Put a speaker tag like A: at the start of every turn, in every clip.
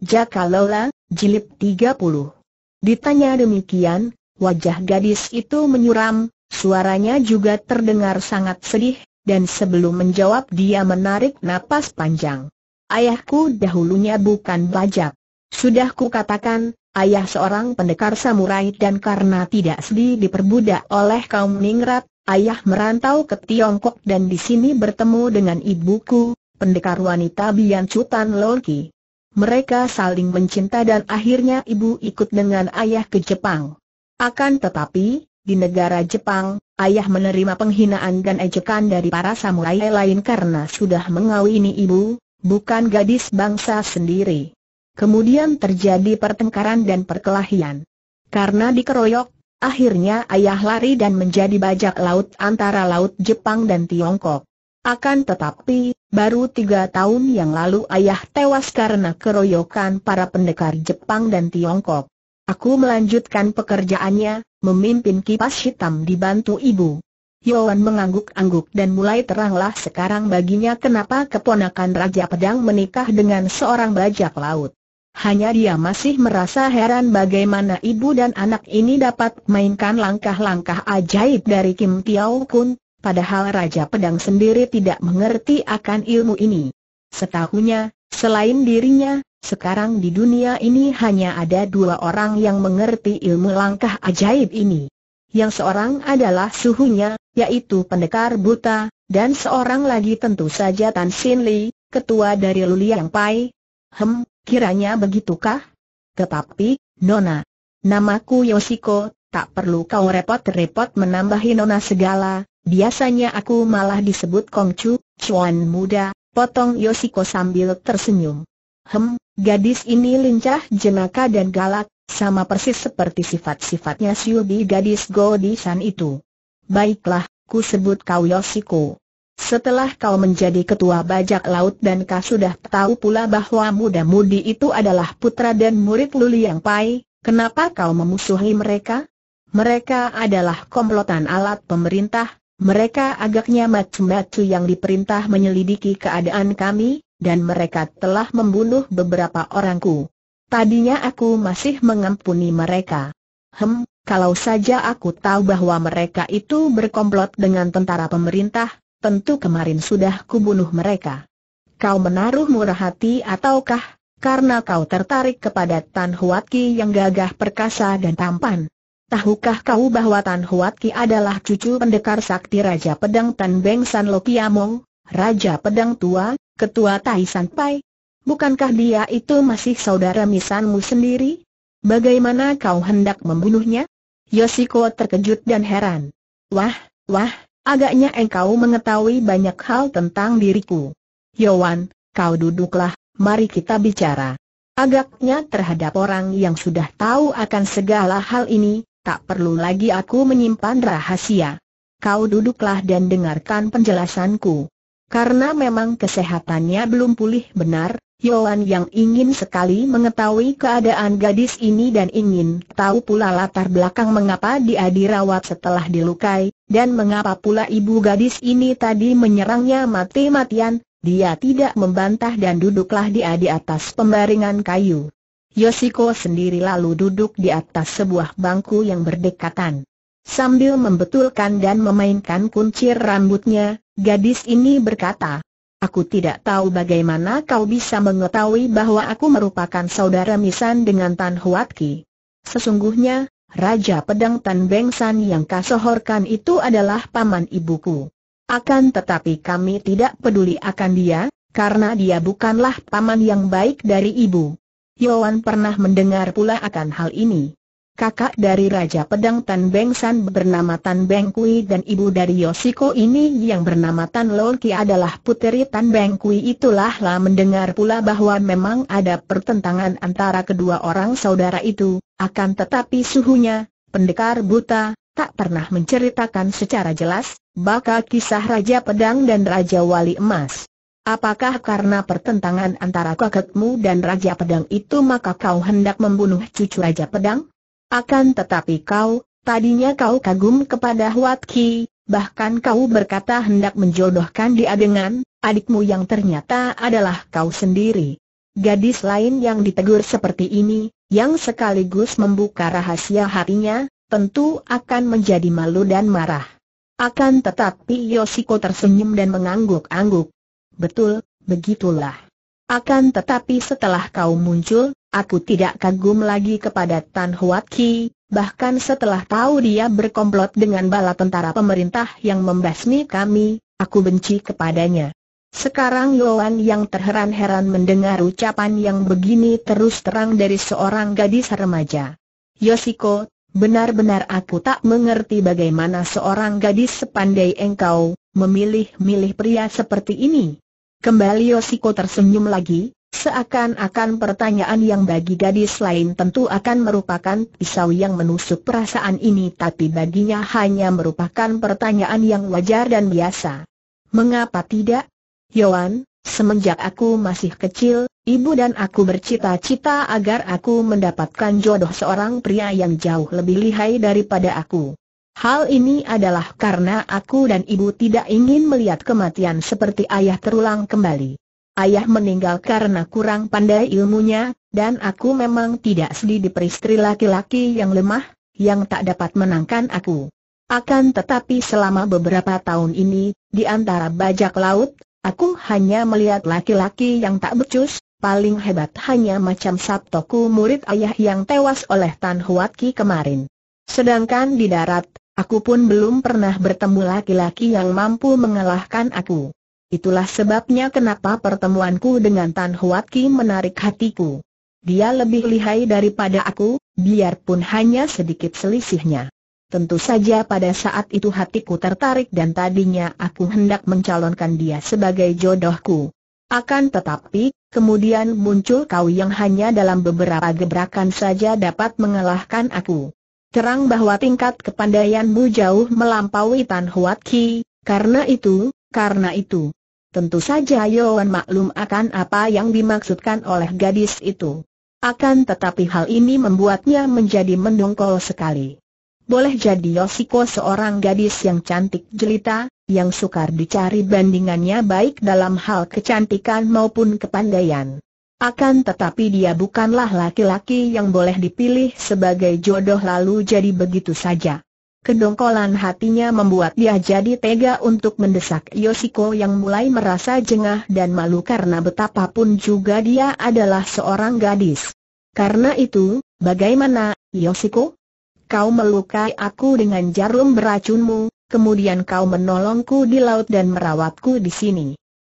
A: Jaka Lola, Jilid 30 Ditanya demikian, wajah gadis itu menyuram, suaranya juga terdengar sangat sedih, dan sebelum menjawab dia menarik napas panjang. Ayahku dahulunya bukan bajak. Sudah ku katakan, ayah seorang pendekar samurai dan karena tidak sedih diperbudak oleh kaum ningrat, ayah merantau ke Tiongkok dan di sini bertemu dengan ibuku, pendekar wanita Bian Cutan mereka saling mencinta dan akhirnya ibu ikut dengan ayah ke Jepang. Akan tetapi, di negara Jepang, ayah menerima penghinaan dan ejekan dari para samurai lain karena sudah mengawini ibu, bukan gadis bangsa sendiri. Kemudian terjadi pertengkaran dan perkelahian. Karena dikeroyok, akhirnya ayah lari dan menjadi bajak laut antara laut Jepang dan Tiongkok. Akan tetapi, baru tiga tahun yang lalu ayah tewas karena keroyokan para pendekar Jepang dan Tiongkok. Aku melanjutkan pekerjaannya, memimpin kipas hitam dibantu ibu. Yoan mengangguk-angguk dan mulai teranglah sekarang baginya kenapa keponakan Raja Pedang menikah dengan seorang bajak laut. Hanya dia masih merasa heran bagaimana ibu dan anak ini dapat mainkan langkah-langkah ajaib dari Kim Tiao Kun, padahal Raja Pedang sendiri tidak mengerti akan ilmu ini. Setahunya, selain dirinya, sekarang di dunia ini hanya ada dua orang yang mengerti ilmu langkah ajaib ini. Yang seorang adalah suhunya, yaitu pendekar buta, dan seorang lagi tentu saja Tan Sin Li, ketua dari Luliang Pai. Hem, kiranya begitukah? Tetapi, Nona, namaku Yoshiko, tak perlu kau repot-repot menambahi Nona segala, Biasanya aku malah disebut Kongcu, cuan muda, potong Yosiko sambil tersenyum. Hem, gadis ini lincah jenaka dan galak, sama persis seperti sifat-sifatnya Siubi gadis godisan itu. Baiklah, ku sebut kau Yosiko. Setelah kau menjadi ketua bajak laut dan kau sudah tahu pula bahwa muda-mudi itu adalah putra dan murid Luli yang Pai, kenapa kau memusuhi mereka? Mereka adalah komplotan alat pemerintah, mereka agaknya macu-macu yang diperintah menyelidiki keadaan kami, dan mereka telah membunuh beberapa orangku. Tadinya aku masih mengampuni mereka. Hem, kalau saja aku tahu bahwa mereka itu berkomplot dengan tentara pemerintah, tentu kemarin sudah kubunuh mereka. Kau menaruh murah hati ataukah, karena kau tertarik kepada Tan Huatki yang gagah perkasa dan tampan? Tahukah kau bahwa Tan Huat Ki adalah cucu pendekar sakti Raja Pedang Tan Beng San Lo Kiamong, Raja Pedang Tua, Ketua Tai San Pai? Bukankah dia itu masih saudara misanmu sendiri? Bagaimana kau hendak membunuhnya? Yoshiko terkejut dan heran. Wah, wah, agaknya engkau mengetahui banyak hal tentang diriku. Yowan, kau duduklah, mari kita bicara. Agaknya terhadap orang yang sudah tahu akan segala hal ini, tak perlu lagi aku menyimpan rahasia. Kau duduklah dan dengarkan penjelasanku. Karena memang kesehatannya belum pulih benar, Yohan yang ingin sekali mengetahui keadaan gadis ini dan ingin tahu pula latar belakang mengapa dia dirawat setelah dilukai, dan mengapa pula ibu gadis ini tadi menyerangnya mati-matian, dia tidak membantah dan duduklah dia di atas pembaringan kayu. Yosiko sendiri lalu duduk di atas sebuah bangku yang berdekatan. Sambil membetulkan dan memainkan kuncir rambutnya, gadis ini berkata, Aku tidak tahu bagaimana kau bisa mengetahui bahwa aku merupakan saudara misan dengan Tan Huat Ki. Sesungguhnya, Raja Pedang Tan Beng San yang kasohorkan itu adalah paman ibuku. Akan tetapi kami tidak peduli akan dia, karena dia bukanlah paman yang baik dari ibu. Yowan pernah mendengar pula akan hal ini. Kakak dari Raja Pedang Tan Beng San bernama Tan Beng Kui dan ibu dari Yoshiko ini yang bernama Tan Lon Ki adalah puteri Tan Beng Kui itulah lah mendengar pula bahwa memang ada pertentangan antara kedua orang saudara itu, akan tetapi suhunya, pendekar buta, tak pernah menceritakan secara jelas, bakal kisah Raja Pedang dan Raja Wali Emas. Apakah karena pertentangan antara kakekmu dan Raja Pedang itu maka kau hendak membunuh cucu Raja Pedang? Akan tetapi kau, tadinya kau kagum kepada Huatki, bahkan kau berkata hendak menjodohkan dia dengan adikmu yang ternyata adalah kau sendiri. Gadis lain yang ditegur seperti ini, yang sekaligus membuka rahasia hatinya, tentu akan menjadi malu dan marah. Akan tetapi Yoshiko tersenyum dan mengangguk-angguk, betul, begitulah. Akan tetapi setelah kau muncul, aku tidak kagum lagi kepada Tan Huat Ki, bahkan setelah tahu dia berkomplot dengan bala tentara pemerintah yang membasmi kami, aku benci kepadanya. Sekarang Yoan yang terheran-heran mendengar ucapan yang begini terus terang dari seorang gadis remaja. Yosiko, benar-benar aku tak mengerti bagaimana seorang gadis sepandai engkau, memilih-milih pria seperti ini. Kembali Yosiko tersenyum lagi, seakan-akan pertanyaan yang bagi gadis lain tentu akan merupakan pisau yang menusuk perasaan ini tapi baginya hanya merupakan pertanyaan yang wajar dan biasa. Mengapa tidak? Yohan, semenjak aku masih kecil, ibu dan aku bercita-cita agar aku mendapatkan jodoh seorang pria yang jauh lebih lihai daripada aku. Hal ini adalah karena aku dan ibu tidak ingin melihat kematian seperti ayah terulang kembali. Ayah meninggal karena kurang pandai ilmunya, dan aku memang tidak sedih di peristri laki-laki yang lemah, yang tak dapat menangkan aku. Akan tetapi selama beberapa tahun ini, di antara bajak laut, aku hanya melihat laki-laki yang tak becus, paling hebat hanya macam Sabtoku murid ayah yang tewas oleh Tan Huat Ki kemarin. Sedangkan di darat, Aku pun belum pernah bertemu laki-laki yang mampu mengalahkan aku. Itulah sebabnya kenapa pertemuanku dengan Tan Huat Ki menarik hatiku. Dia lebih lihai daripada aku, biarpun hanya sedikit selisihnya. Tentu saja pada saat itu hatiku tertarik dan tadinya aku hendak mencalonkan dia sebagai jodohku. Akan tetapi, kemudian muncul kau yang hanya dalam beberapa gebrakan saja dapat mengalahkan aku terang bahwa tingkat kepandaianmu jauh melampaui Tan Huat Ki, karena itu, karena itu. Tentu saja yowen maklum akan apa yang dimaksudkan oleh gadis itu. Akan tetapi hal ini membuatnya menjadi mendongkol sekali. Boleh jadi yosiko seorang gadis yang cantik jelita, yang sukar dicari bandingannya baik dalam hal kecantikan maupun kepandaian. Akan tetapi dia bukanlah laki-laki yang boleh dipilih sebagai jodoh lalu jadi begitu saja. Kedongkolan hatinya membuat dia jadi tega untuk mendesak Yoshiko yang mulai merasa jengah dan malu karena betapapun juga dia adalah seorang gadis. Karena itu, bagaimana, Yoshiko? Kau melukai aku dengan jarum beracunmu, kemudian kau menolongku di laut dan merawatku di sini.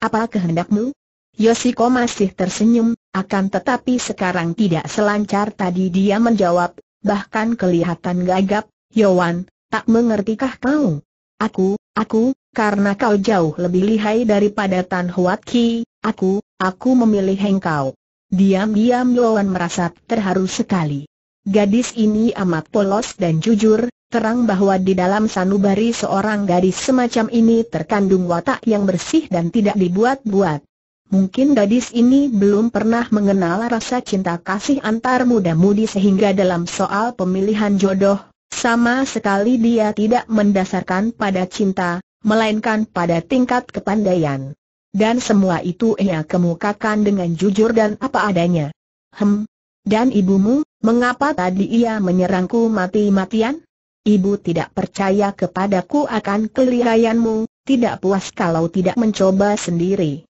A: Apa kehendakmu? Yosiko masih tersenyum, akan tetapi sekarang tidak selancar tadi dia menjawab, bahkan kelihatan gagap, Yowan, tak mengertikah kau? Aku, aku, karena kau jauh lebih lihai daripada Tan Huat Ki, aku, aku memilih engkau. Diam-diam Yowan merasa terharu sekali. Gadis ini amat polos dan jujur, terang bahwa di dalam sanubari seorang gadis semacam ini terkandung watak yang bersih dan tidak dibuat-buat. Mungkin gadis ini belum pernah mengenal rasa cinta kasih antar muda-mudi sehingga dalam soal pemilihan jodoh, sama sekali dia tidak mendasarkan pada cinta, melainkan pada tingkat kepandaian. Dan semua itu ia kemukakan dengan jujur dan apa adanya. Hem. Dan ibumu, mengapa tadi ia menyerangku mati-matian? Ibu tidak percaya kepadaku akan kelihayanmu, tidak puas kalau tidak mencoba sendiri.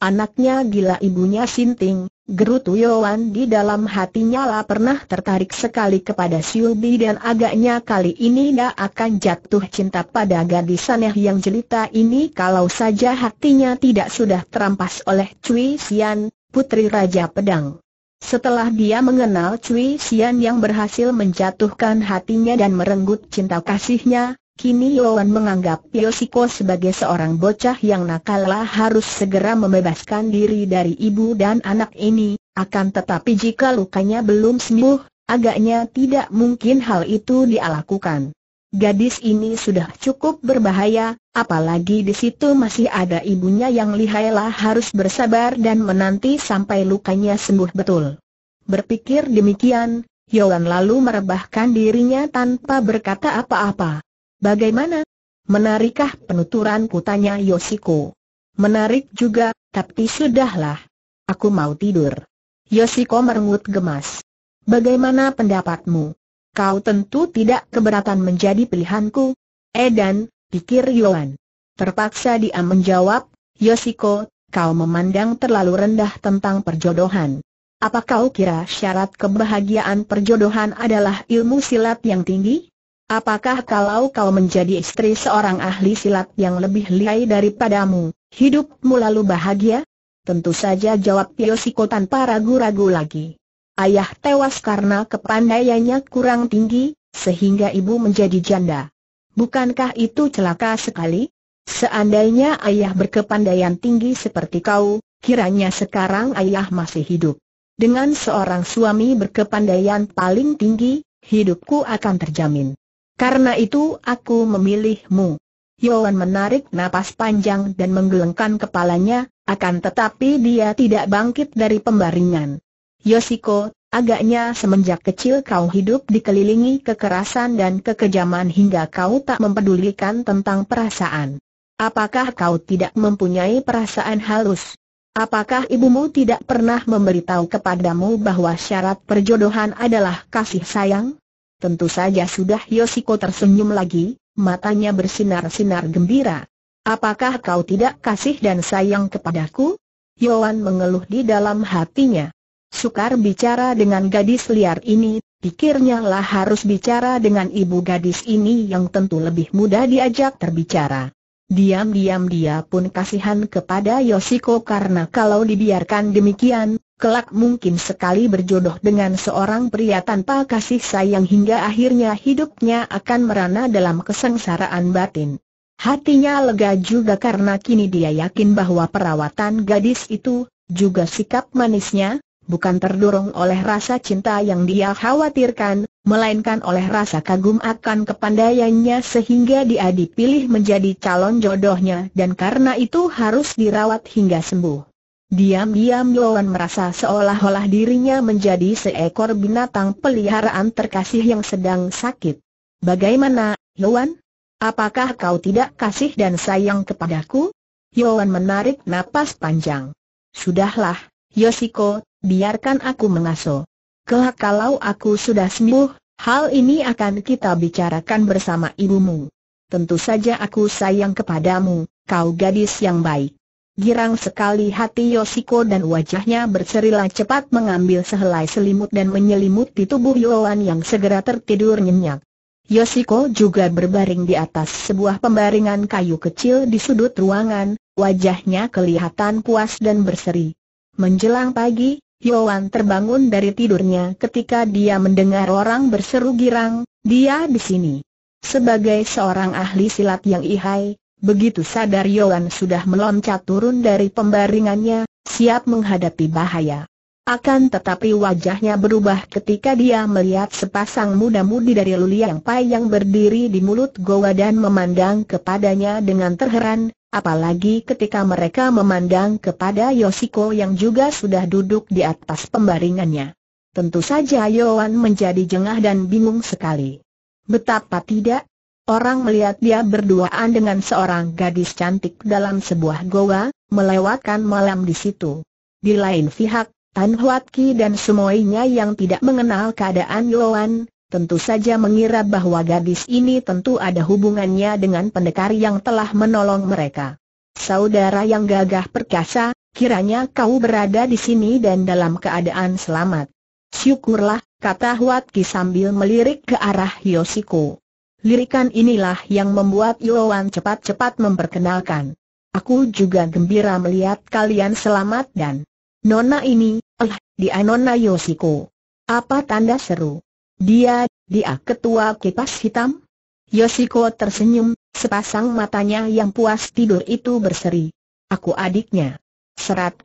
A: Anaknya gila ibunya sinting, gerutu Yoan di dalam hatinya lah pernah tertarik sekali kepada Siubi dan agaknya kali ini dia akan jatuh cinta pada gadis aneh yang jelita ini kalau saja hatinya tidak sudah terampas oleh Cui Xian, putri Raja Pedang. Setelah dia mengenal Cui Xian yang berhasil menjatuhkan hatinya dan merenggut cinta kasihnya, Kini Yohan menganggap Yosiko sebagai seorang bocah yang nakalah harus segera membebaskan diri dari ibu dan anak ini, akan tetapi jika lukanya belum sembuh, agaknya tidak mungkin hal itu dialakukan. Gadis ini sudah cukup berbahaya, apalagi di situ masih ada ibunya yang lihailah harus bersabar dan menanti sampai lukanya sembuh betul. Berpikir demikian, Yohan lalu merebahkan dirinya tanpa berkata apa-apa. Bagaimana? Menarikkah penuturanku tanya Yosiko. Menarik juga, tapi sudahlah. Aku mau tidur. Yosiko merengut gemas. Bagaimana pendapatmu? Kau tentu tidak keberatan menjadi pilihanku. Edan, eh, pikir Yohan. Terpaksa dia menjawab, Yosiko, kau memandang terlalu rendah tentang perjodohan. Apa kau kira syarat kebahagiaan perjodohan adalah ilmu silat yang tinggi? Apakah kalau kau menjadi istri seorang ahli silat yang lebih lihai daripadamu, hidupmu lalu bahagia? Tentu saja jawab Yosiko tanpa ragu-ragu lagi. Ayah tewas karena kepandaiannya kurang tinggi, sehingga ibu menjadi janda. Bukankah itu celaka sekali? Seandainya ayah berkepandaian tinggi seperti kau, kiranya sekarang ayah masih hidup. Dengan seorang suami berkepandaian paling tinggi, hidupku akan terjamin. Karena itu aku memilihmu. Yohan menarik napas panjang dan menggelengkan kepalanya, akan tetapi dia tidak bangkit dari pembaringan. Yosiko, agaknya semenjak kecil kau hidup dikelilingi kekerasan dan kekejaman hingga kau tak mempedulikan tentang perasaan. Apakah kau tidak mempunyai perasaan halus? Apakah ibumu tidak pernah memberitahu kepadamu bahwa syarat perjodohan adalah kasih sayang? Tentu saja sudah Yosiko tersenyum lagi, matanya bersinar-sinar gembira. Apakah kau tidak kasih dan sayang kepadaku? Yohan mengeluh di dalam hatinya. Sukar bicara dengan gadis liar ini, pikirnya lah harus bicara dengan ibu gadis ini yang tentu lebih mudah diajak terbicara. Diam-diam dia pun kasihan kepada Yosiko karena kalau dibiarkan demikian, kelak mungkin sekali berjodoh dengan seorang pria tanpa kasih sayang hingga akhirnya hidupnya akan merana dalam kesengsaraan batin. Hatinya lega juga karena kini dia yakin bahwa perawatan gadis itu, juga sikap manisnya, bukan terdorong oleh rasa cinta yang dia khawatirkan, melainkan oleh rasa kagum akan kepandaiannya sehingga dia dipilih menjadi calon jodohnya dan karena itu harus dirawat hingga sembuh. Diam-diam Yohan merasa seolah-olah dirinya menjadi seekor binatang peliharaan terkasih yang sedang sakit. Bagaimana, Yohan? Apakah kau tidak kasih dan sayang kepadaku? Yoan menarik napas panjang. Sudahlah, Yosiko, biarkan aku mengaso. Kelak kalau aku sudah sembuh, hal ini akan kita bicarakan bersama ibumu. Tentu saja aku sayang kepadamu, kau gadis yang baik. Girang sekali hati Yosiko dan wajahnya berserilah cepat mengambil sehelai selimut dan menyelimuti tubuh Yoan yang segera tertidur nyenyak. Yosiko juga berbaring di atas sebuah pembaringan kayu kecil di sudut ruangan, wajahnya kelihatan puas dan berseri. Menjelang pagi, Yoan terbangun dari tidurnya ketika dia mendengar orang berseru girang, dia di sini. Sebagai seorang ahli silat yang ihai, Begitu sadar Yohan sudah meloncat turun dari pembaringannya, siap menghadapi bahaya. Akan tetapi wajahnya berubah ketika dia melihat sepasang muda-mudi dari Luliang Pai yang berdiri di mulut goa dan memandang kepadanya dengan terheran, apalagi ketika mereka memandang kepada Yosiko yang juga sudah duduk di atas pembaringannya. Tentu saja Yohan menjadi jengah dan bingung sekali. Betapa tidak, Orang melihat dia berduaan dengan seorang gadis cantik dalam sebuah goa, melewatkan malam di situ. Di lain pihak, Tan Huat Ki dan semuanya yang tidak mengenal keadaan Yohan, tentu saja mengira bahwa gadis ini tentu ada hubungannya dengan pendekar yang telah menolong mereka. Saudara yang gagah perkasa, kiranya kau berada di sini dan dalam keadaan selamat. Syukurlah, kata Huat Ki sambil melirik ke arah Yosiko. Lirikan inilah yang membuat Yowan cepat-cepat memperkenalkan. Aku juga gembira melihat kalian selamat dan Nona ini, eh, dia Nona Yoshiko. Apa tanda seru? Dia, dia ketua kipas hitam? Yosiko tersenyum, sepasang matanya yang puas tidur itu berseri. Aku adiknya. Serat,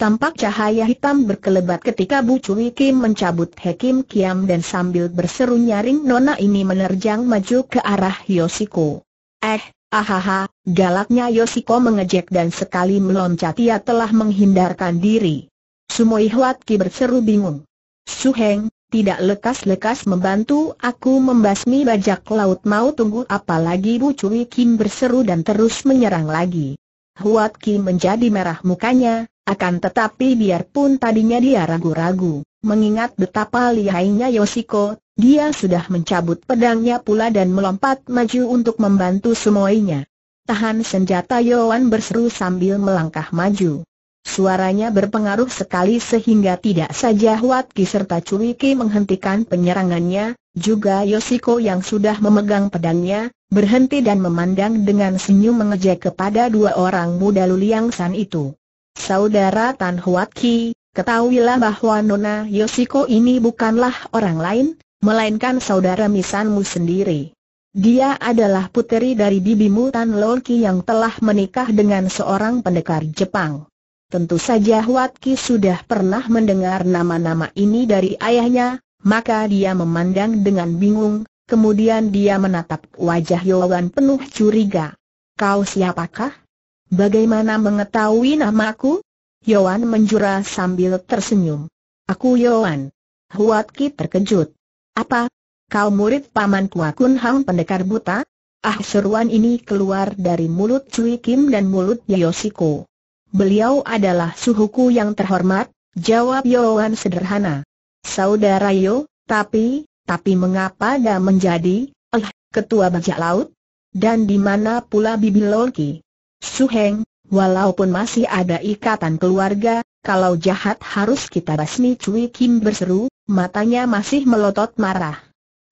A: Tampak cahaya hitam berkelebat ketika Bu Cui Kim mencabut Hekim Kiam dan sambil berseru nyaring nona ini menerjang maju ke arah Yosiko. Eh, ahaha, galaknya Yosiko mengejek dan sekali meloncat ia telah menghindarkan diri. Sumoi Ki berseru bingung. Su Heng, tidak lekas-lekas membantu aku membasmi bajak laut mau tunggu apa lagi? Bu Cui Kim berseru dan terus menyerang lagi. Huatki menjadi merah mukanya, akan tetapi biarpun tadinya dia ragu-ragu, mengingat betapa lihainya Yoshiko, dia sudah mencabut pedangnya pula dan melompat maju untuk membantu semuanya. Tahan senjata Yoan berseru sambil melangkah maju. Suaranya berpengaruh sekali sehingga tidak saja Watki serta Cuiki menghentikan penyerangannya, juga Yoshiko yang sudah memegang pedangnya, berhenti dan memandang dengan senyum mengejek kepada dua orang muda Luliang San itu. Saudara Tan Huat Ki, ketahuilah bahwa Nona Yosiko ini bukanlah orang lain, melainkan saudara misanmu sendiri. Dia adalah puteri dari bibimu Tan Loki yang telah menikah dengan seorang pendekar Jepang. Tentu saja Huat Ki sudah pernah mendengar nama-nama ini dari ayahnya, maka dia memandang dengan bingung, kemudian dia menatap wajah Yowan penuh curiga. Kau siapakah? Bagaimana mengetahui namaku? Yoan menjura sambil tersenyum. Aku Yoan. Huat Ki terkejut. Apa? Kau murid paman Kuakun Hang pendekar buta? Ah seruan ini keluar dari mulut Cui Kim dan mulut Yosiko. Beliau adalah suhuku yang terhormat, jawab Yoan sederhana. Saudara Yo, tapi, tapi mengapa dah menjadi, eh, ketua bajak laut? Dan di mana pula Bibi Loki? Su walaupun masih ada ikatan keluarga, kalau jahat harus kita basmi Cui Kim berseru, matanya masih melotot marah.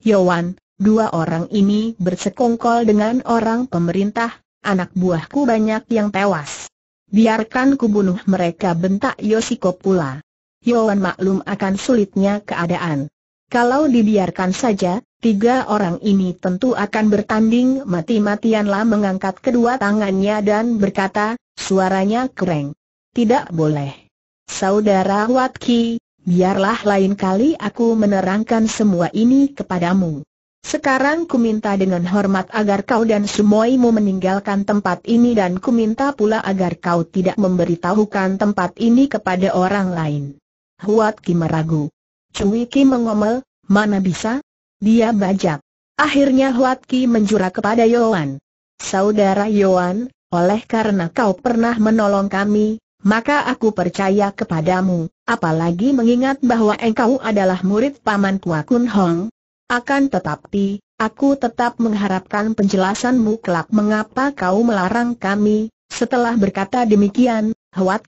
A: Yowan, dua orang ini bersekongkol dengan orang pemerintah, anak buahku banyak yang tewas. Biarkan kubunuh mereka bentak Yosiko pula. Yowan maklum akan sulitnya keadaan. Kalau dibiarkan saja, Tiga orang ini tentu akan bertanding mati-matianlah mengangkat kedua tangannya dan berkata, suaranya kereng. Tidak boleh. Saudara Watki, biarlah lain kali aku menerangkan semua ini kepadamu. Sekarang ku minta dengan hormat agar kau dan semuaimu meninggalkan tempat ini dan ku minta pula agar kau tidak memberitahukan tempat ini kepada orang lain. Huat Ki meragu. Cui Ki mengomel, mana bisa? Dia bajak. Akhirnya Huatki menjura kepada Yohan, Saudara Yohan, oleh karena kau pernah menolong kami, maka aku percaya kepadamu, apalagi mengingat bahwa engkau adalah murid Paman Kuakun Hong. Akan tetapi, aku tetap mengharapkan penjelasanmu kelak mengapa kau melarang kami. Setelah berkata demikian,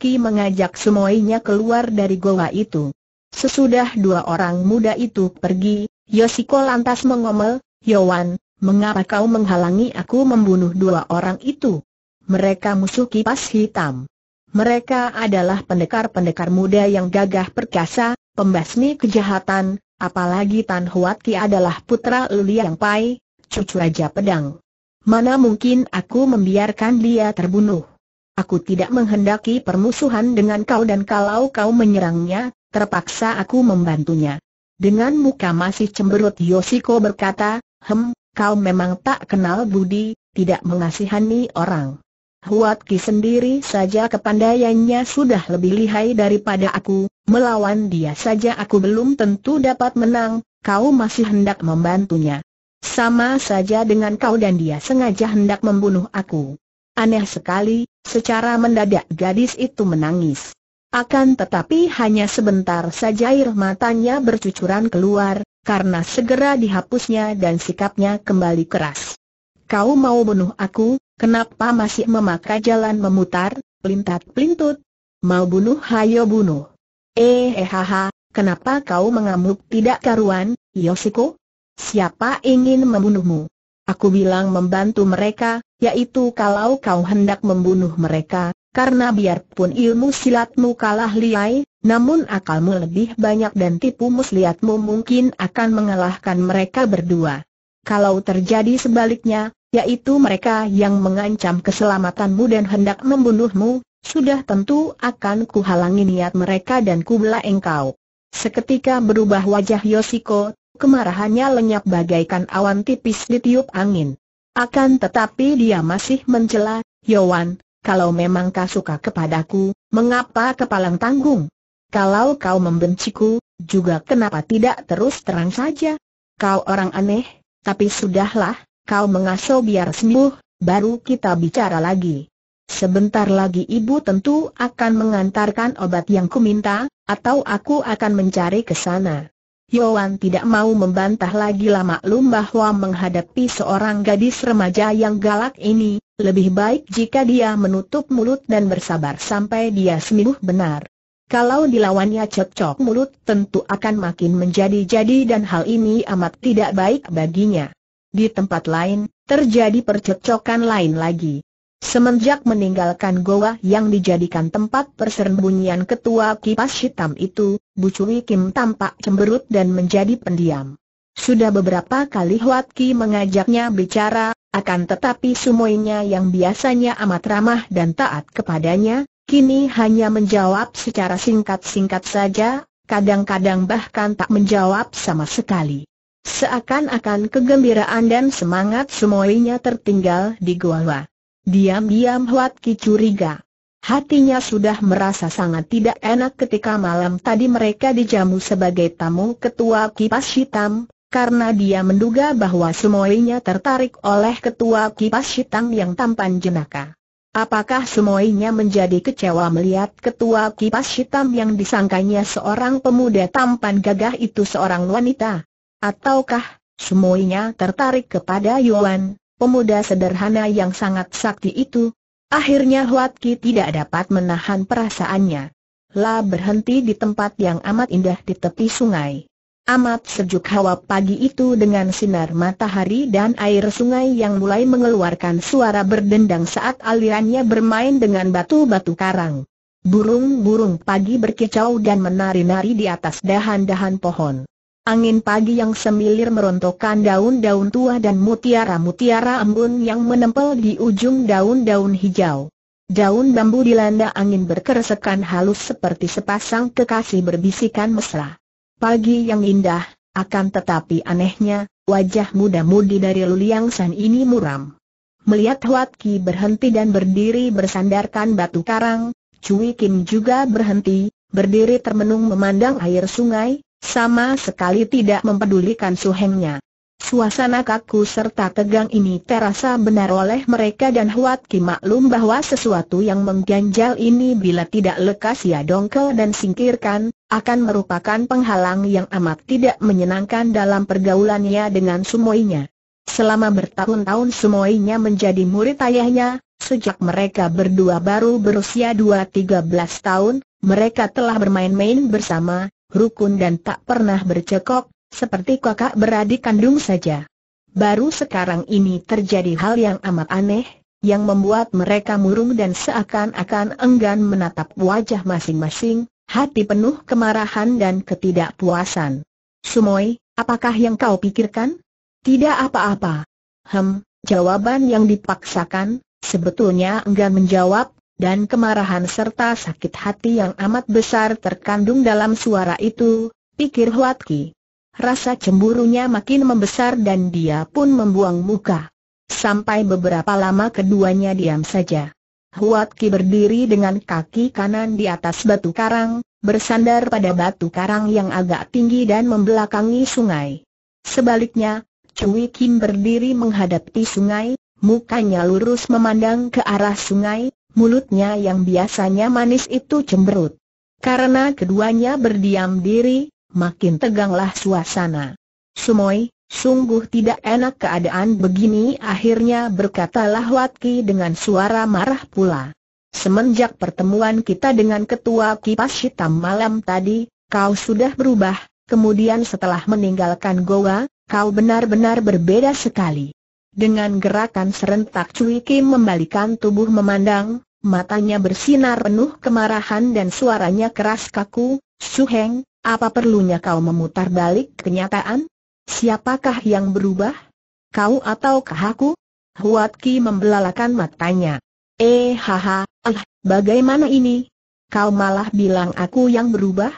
A: Ki mengajak semuanya keluar dari goa itu. Sesudah dua orang muda itu pergi, Yosiko lantas mengomel, Yowan, mengapa kau menghalangi aku membunuh dua orang itu? Mereka musuh kipas hitam. Mereka adalah pendekar-pendekar muda yang gagah perkasa, pembasmi kejahatan, apalagi Tan Huat adalah putra Liang Pai, cucu Raja Pedang. Mana mungkin aku membiarkan dia terbunuh? Aku tidak menghendaki permusuhan dengan kau dan kalau kau menyerangnya, terpaksa aku membantunya. Dengan muka masih cemberut Yosiko berkata, Hem, kau memang tak kenal budi, tidak mengasihani orang. Huat Ki sendiri saja kepandaiannya sudah lebih lihai daripada aku, melawan dia saja aku belum tentu dapat menang, kau masih hendak membantunya. Sama saja dengan kau dan dia sengaja hendak membunuh aku. Aneh sekali, secara mendadak gadis itu menangis. Akan tetapi hanya sebentar saja air matanya bercucuran keluar, karena segera dihapusnya dan sikapnya kembali keras. Kau mau bunuh aku, kenapa masih memakai jalan memutar, pelintat-pelintut? Mau bunuh hayo bunuh. Eh, eh ha, kenapa kau mengamuk tidak karuan, Yosiko? Siapa ingin membunuhmu? Aku bilang membantu mereka, yaitu kalau kau hendak membunuh mereka, karena biarpun ilmu silatmu kalah liai, namun akalmu lebih banyak dan tipu muslihatmu mungkin akan mengalahkan mereka berdua. Kalau terjadi sebaliknya, yaitu mereka yang mengancam keselamatanmu dan hendak membunuhmu, sudah tentu akan kuhalangi niat mereka dan kubela engkau. Seketika berubah wajah Yosiko, kemarahannya lenyap bagaikan awan tipis ditiup angin. Akan tetapi dia masih mencela, Yowan, kalau memang kau suka kepadaku, mengapa kepalang tanggung? Kalau kau membenciku, juga kenapa tidak terus terang saja? Kau orang aneh, tapi sudahlah, kau mengasuh biar sembuh, baru kita bicara lagi. Sebentar lagi ibu tentu akan mengantarkan obat yang kuminta, atau aku akan mencari ke sana. Yohan tidak mau membantah lagi lama maklum bahwa menghadapi seorang gadis remaja yang galak ini, lebih baik jika dia menutup mulut dan bersabar sampai dia sembuh benar. Kalau dilawannya cocok mulut tentu akan makin menjadi-jadi dan hal ini amat tidak baik baginya. Di tempat lain, terjadi percekcokan lain lagi. Semenjak meninggalkan goa yang dijadikan tempat persembunyian ketua kipas hitam itu, Bu Cui Kim tampak cemberut dan menjadi pendiam. Sudah beberapa kali Huat Ki mengajaknya bicara, akan tetapi sumoinya yang biasanya amat ramah dan taat kepadanya, kini hanya menjawab secara singkat-singkat saja, kadang-kadang bahkan tak menjawab sama sekali. Seakan-akan kegembiraan dan semangat sumoinya tertinggal di goa. Diam-diam Huat Ki curiga. Hatinya sudah merasa sangat tidak enak ketika malam tadi mereka dijamu sebagai tamu ketua kipas hitam, karena dia menduga bahwa semuanya tertarik oleh ketua kipas hitam yang tampan jenaka. Apakah semuanya menjadi kecewa melihat ketua kipas hitam yang disangkanya seorang pemuda tampan gagah itu seorang wanita? Ataukah semuanya tertarik kepada Yuan, pemuda sederhana yang sangat sakti itu. Akhirnya Huat Ki tidak dapat menahan perasaannya. La berhenti di tempat yang amat indah di tepi sungai. Amat sejuk hawa pagi itu dengan sinar matahari dan air sungai yang mulai mengeluarkan suara berdendang saat alirannya bermain dengan batu-batu karang. Burung-burung pagi berkicau dan menari-nari di atas dahan-dahan pohon. Angin pagi yang semilir merontokkan daun-daun tua dan mutiara-mutiara embun yang menempel di ujung daun-daun hijau. Daun bambu dilanda angin berkeresekan halus seperti sepasang kekasih berbisikan mesra. Pagi yang indah, akan tetapi anehnya, wajah muda-mudi dari Luliang San ini muram. Melihat Huat Ki berhenti dan berdiri bersandarkan batu karang, Cui Kim juga berhenti, berdiri termenung memandang air sungai, sama sekali tidak mempedulikan suhengnya. Suasana kaku serta tegang ini terasa benar oleh mereka dan Huat Ki maklum bahwa sesuatu yang mengganjal ini bila tidak lekas ia dongkel dan singkirkan, akan merupakan penghalang yang amat tidak menyenangkan dalam pergaulannya dengan sumoinya. Selama bertahun-tahun sumoinya menjadi murid ayahnya, sejak mereka berdua baru berusia 2-13 tahun, mereka telah bermain-main bersama, rukun dan tak pernah bercekok, seperti kakak beradik kandung saja. Baru sekarang ini terjadi hal yang amat aneh, yang membuat mereka murung dan seakan-akan enggan menatap wajah masing-masing, hati penuh kemarahan dan ketidakpuasan. Sumoy, apakah yang kau pikirkan? Tidak apa-apa. Hem, jawaban yang dipaksakan, sebetulnya enggan menjawab, dan kemarahan serta sakit hati yang amat besar terkandung dalam suara itu, pikir Huatki. Rasa cemburunya makin membesar dan dia pun membuang muka. Sampai beberapa lama keduanya diam saja. Huatki berdiri dengan kaki kanan di atas batu karang, bersandar pada batu karang yang agak tinggi dan membelakangi sungai. Sebaliknya, Cui Kim berdiri menghadapi sungai, mukanya lurus memandang ke arah sungai, mulutnya yang biasanya manis itu cemberut. Karena keduanya berdiam diri, makin teganglah suasana. Sumoy, sungguh tidak enak keadaan begini akhirnya berkatalah Watki dengan suara marah pula. Semenjak pertemuan kita dengan ketua kipas hitam malam tadi, kau sudah berubah, kemudian setelah meninggalkan Goa, kau benar-benar berbeda sekali. Dengan gerakan serentak Cui Kim membalikan tubuh memandang, matanya bersinar penuh kemarahan dan suaranya keras kaku, Su-heng, apa perlunya kau memutar balik kenyataan? Siapakah yang berubah? Kau ataukah aku? Huat Ki membelalakan matanya. Eh haha, alah, bagaimana ini? Kau malah bilang aku yang berubah?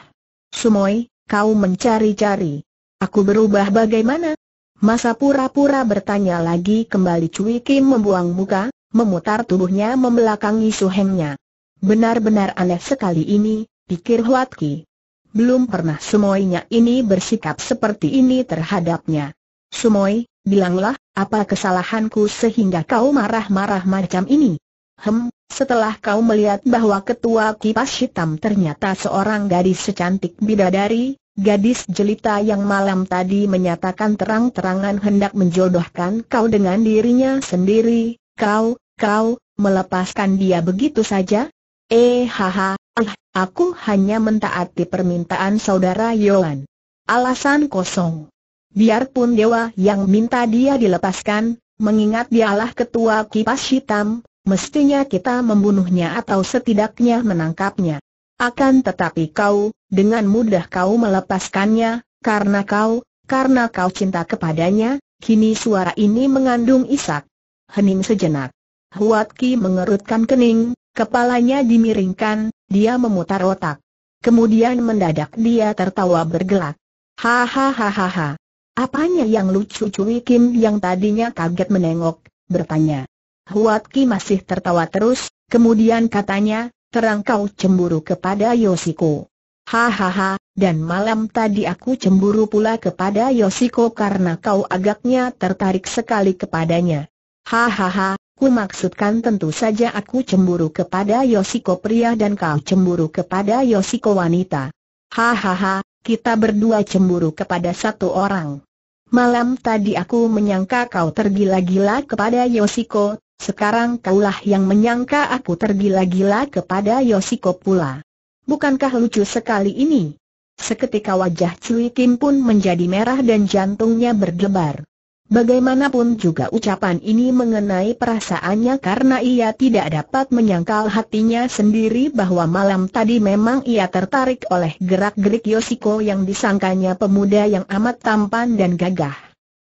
A: Sumoy, kau mencari-cari. Aku berubah bagaimana? Masa pura-pura bertanya lagi kembali Cui Kim membuang muka, memutar tubuhnya membelakangi Suhengnya. Benar-benar aneh sekali ini, pikir Huat Ki. Belum pernah Sumoynya ini bersikap seperti ini terhadapnya. Sumoy, bilanglah, apa kesalahanku sehingga kau marah-marah macam ini? Hem, setelah kau melihat bahwa ketua kipas hitam ternyata seorang gadis secantik bidadari, Gadis jelita yang malam tadi menyatakan terang-terangan hendak menjodohkan kau dengan dirinya sendiri, kau, kau, melepaskan dia begitu saja? Eh haha, ah, aku hanya mentaati permintaan saudara Yohan. Alasan kosong. Biarpun dewa yang minta dia dilepaskan, mengingat dialah ketua kipas hitam, mestinya kita membunuhnya atau setidaknya menangkapnya. Akan tetapi kau, dengan mudah kau melepaskannya, karena kau, karena kau cinta kepadanya, kini suara ini mengandung isak. Hening sejenak. Huat Ki mengerutkan kening, kepalanya dimiringkan, dia memutar otak. Kemudian mendadak dia tertawa bergelak. Hahaha. Apanya yang lucu Cui Kim yang tadinya kaget menengok, bertanya. Huat Ki masih tertawa terus, kemudian katanya, terang kau cemburu kepada Yosiko. Hahaha, dan malam tadi aku cemburu pula kepada Yosiko karena kau agaknya tertarik sekali kepadanya. Hahaha, ku maksudkan tentu saja aku cemburu kepada Yosiko pria dan kau cemburu kepada Yosiko wanita. Hahaha, kita berdua cemburu kepada satu orang. Malam tadi aku menyangka kau tergila-gila kepada Yosiko, sekarang kaulah yang menyangka aku tergila-gila kepada Yosiko pula. Bukankah lucu sekali ini? Seketika wajah Cui Kim pun menjadi merah dan jantungnya berdebar. Bagaimanapun juga ucapan ini mengenai perasaannya karena ia tidak dapat menyangkal hatinya sendiri bahwa malam tadi memang ia tertarik oleh gerak-gerik Yosiko yang disangkanya pemuda yang amat tampan dan gagah.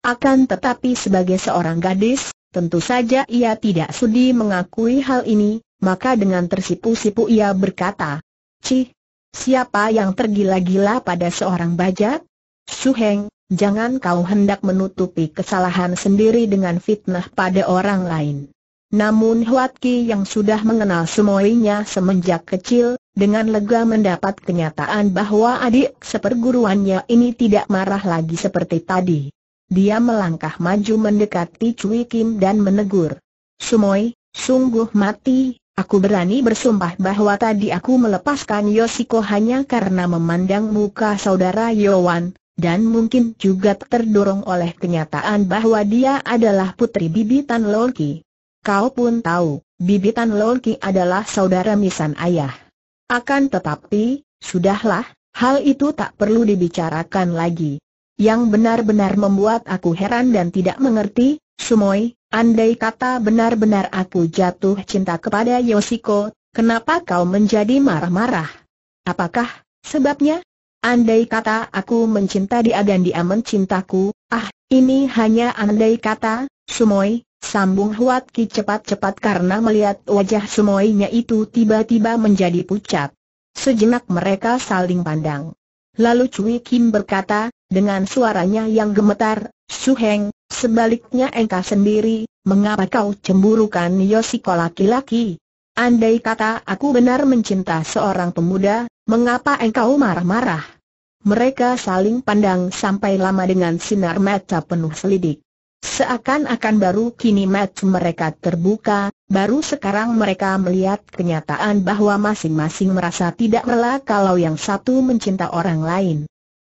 A: Akan tetapi sebagai seorang gadis, Tentu saja ia tidak sudi mengakui hal ini, maka dengan tersipu-sipu ia berkata, Cih, siapa yang tergila-gila pada seorang bajak? Suheng, jangan kau hendak menutupi kesalahan sendiri dengan fitnah pada orang lain. Namun Huat Ki yang sudah mengenal semuanya semenjak kecil, dengan lega mendapat kenyataan bahwa adik seperguruannya ini tidak marah lagi seperti tadi. Dia melangkah maju mendekati Cui Kim dan menegur. Sumoi, sungguh mati, aku berani bersumpah bahwa tadi aku melepaskan Yosiko hanya karena memandang muka saudara Yowan, dan mungkin juga terdorong oleh kenyataan bahwa dia adalah putri bibitan Lolki. Kau pun tahu, bibitan Lolki adalah saudara misan ayah. Akan tetapi, sudahlah, hal itu tak perlu dibicarakan lagi yang benar-benar membuat aku heran dan tidak mengerti, Sumoi, andai kata benar-benar aku jatuh cinta kepada Yoshiko, kenapa kau menjadi marah-marah? Apakah sebabnya? Andai kata aku mencinta dia dan dia mencintaku, ah, ini hanya andai kata, Sumoi, sambung Huatki cepat-cepat karena melihat wajah Sumoinya itu tiba-tiba menjadi pucat. Sejenak mereka saling pandang. Lalu Cui Kim berkata, dengan suaranya yang gemetar, Su Heng, sebaliknya engkau sendiri, mengapa kau cemburukan Yosiko laki-laki? Andai kata aku benar mencinta seorang pemuda, mengapa engkau marah-marah? Mereka saling pandang sampai lama dengan sinar mata penuh selidik. Seakan-akan baru kini mata mereka terbuka, baru sekarang mereka melihat kenyataan bahwa masing-masing merasa tidak rela kalau yang satu mencinta orang lain.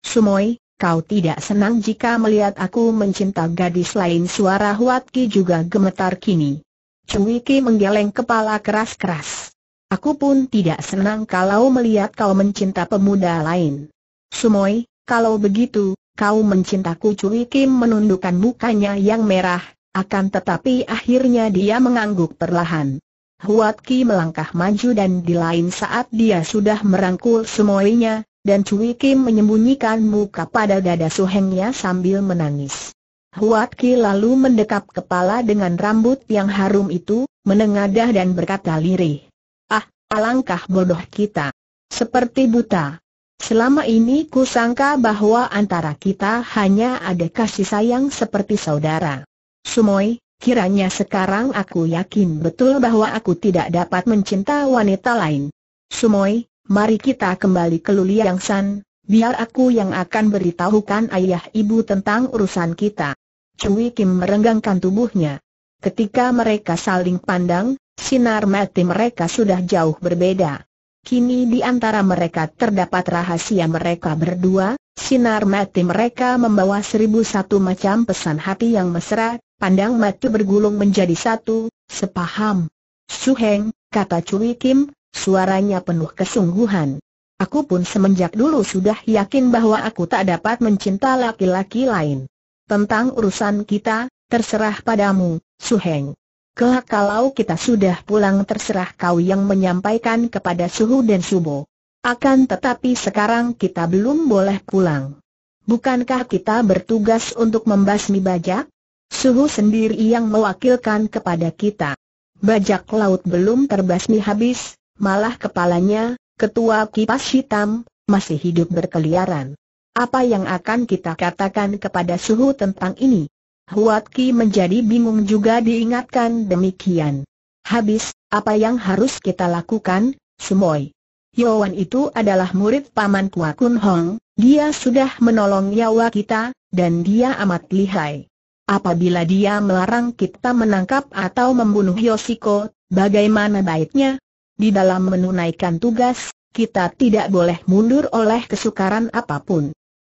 A: Sumoy, kau tidak senang jika melihat aku mencinta gadis lain suara Huatki juga gemetar kini. Cui menggeleng kepala keras-keras. Aku pun tidak senang kalau melihat kau mencinta pemuda lain. Sumoy, kalau begitu, kau mencintaku Cui Kim menundukkan mukanya yang merah, akan tetapi akhirnya dia mengangguk perlahan. Huat Ki melangkah maju dan di lain saat dia sudah merangkul semuanya, dan Cui Kim menyembunyikan muka pada dada suhengnya sambil menangis. Huat Ki lalu mendekap kepala dengan rambut yang harum itu, menengadah dan berkata lirih. Ah, alangkah bodoh kita. Seperti buta. Selama ini ku sangka bahwa antara kita hanya ada kasih sayang seperti saudara. Sumoy, kiranya sekarang aku yakin betul bahwa aku tidak dapat mencinta wanita lain. Sumoy, mari kita kembali ke Luliang San, biar aku yang akan beritahukan ayah ibu tentang urusan kita. Cui Kim merenggangkan tubuhnya. Ketika mereka saling pandang, sinar mati mereka sudah jauh berbeda. Kini di antara mereka terdapat rahasia mereka berdua, sinar mati mereka membawa seribu satu macam pesan hati yang mesra, pandang mati bergulung menjadi satu, sepaham. Suheng, kata Cui Kim, suaranya penuh kesungguhan. Aku pun semenjak dulu sudah yakin bahwa aku tak dapat mencinta laki-laki lain. Tentang urusan kita, terserah padamu, Suheng. Kelak kalau kita sudah pulang terserah kau yang menyampaikan kepada Suhu dan Subo. Akan tetapi sekarang kita belum boleh pulang. Bukankah kita bertugas untuk membasmi bajak? Suhu sendiri yang mewakilkan kepada kita. Bajak laut belum terbasmi habis, malah kepalanya, ketua kipas hitam, masih hidup berkeliaran. Apa yang akan kita katakan kepada Suhu tentang ini? Huat Ki menjadi bingung juga diingatkan demikian. Habis, apa yang harus kita lakukan, Sumoy? Yowan itu adalah murid paman Kuakun Hong, dia sudah menolong nyawa kita, dan dia amat lihai. Apabila dia melarang kita menangkap atau membunuh Yosiko, bagaimana baiknya? Di dalam menunaikan tugas, kita tidak boleh mundur oleh kesukaran apapun